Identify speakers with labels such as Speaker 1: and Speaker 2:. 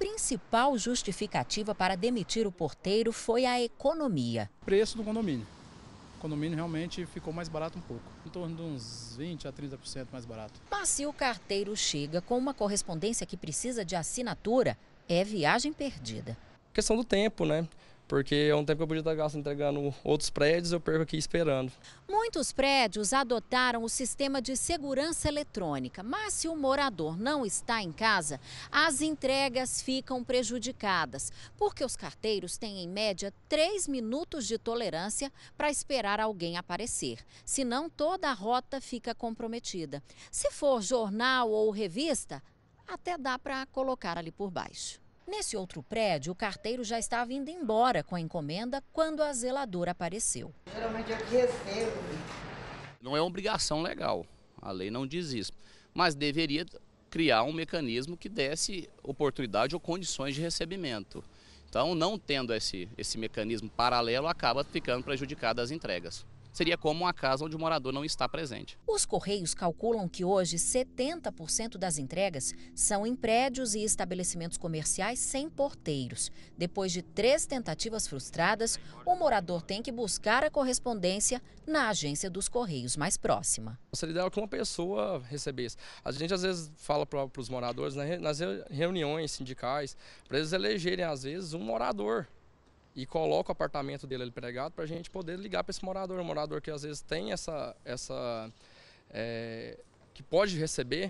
Speaker 1: principal justificativa para demitir o porteiro foi a economia.
Speaker 2: Preço do condomínio. O condomínio realmente ficou mais barato um pouco, em torno de uns 20 a 30% mais barato.
Speaker 1: Mas se o carteiro chega com uma correspondência que precisa de assinatura, é viagem perdida.
Speaker 3: Questão do tempo, né? porque é um tempo que eu podia estar gasto entregando outros prédios, eu perco aqui esperando.
Speaker 1: Muitos prédios adotaram o sistema de segurança eletrônica, mas se o morador não está em casa, as entregas ficam prejudicadas, porque os carteiros têm em média três minutos de tolerância para esperar alguém aparecer, senão toda a rota fica comprometida. Se for jornal ou revista, até dá para colocar ali por baixo. Nesse outro prédio, o carteiro já estava indo embora com a encomenda quando a zeladora apareceu. Geralmente eu que recebo.
Speaker 2: Não é obrigação legal, a lei não diz isso, mas deveria criar um mecanismo que desse oportunidade ou condições de recebimento. Então, não tendo esse, esse mecanismo paralelo, acaba ficando prejudicada as entregas seria como uma casa onde o morador não está presente.
Speaker 1: Os Correios calculam que hoje 70% das entregas são em prédios e estabelecimentos comerciais sem porteiros. Depois de três tentativas frustradas, o morador tem que buscar a correspondência na agência dos Correios mais próxima. Seria ideal que
Speaker 3: uma pessoa recebesse. A gente às vezes fala para os moradores né, nas reuniões sindicais, para eles elegerem às vezes um morador e coloca o apartamento dele ali pregado para a gente poder ligar para esse morador. Um morador que às vezes tem essa. essa é, que pode receber,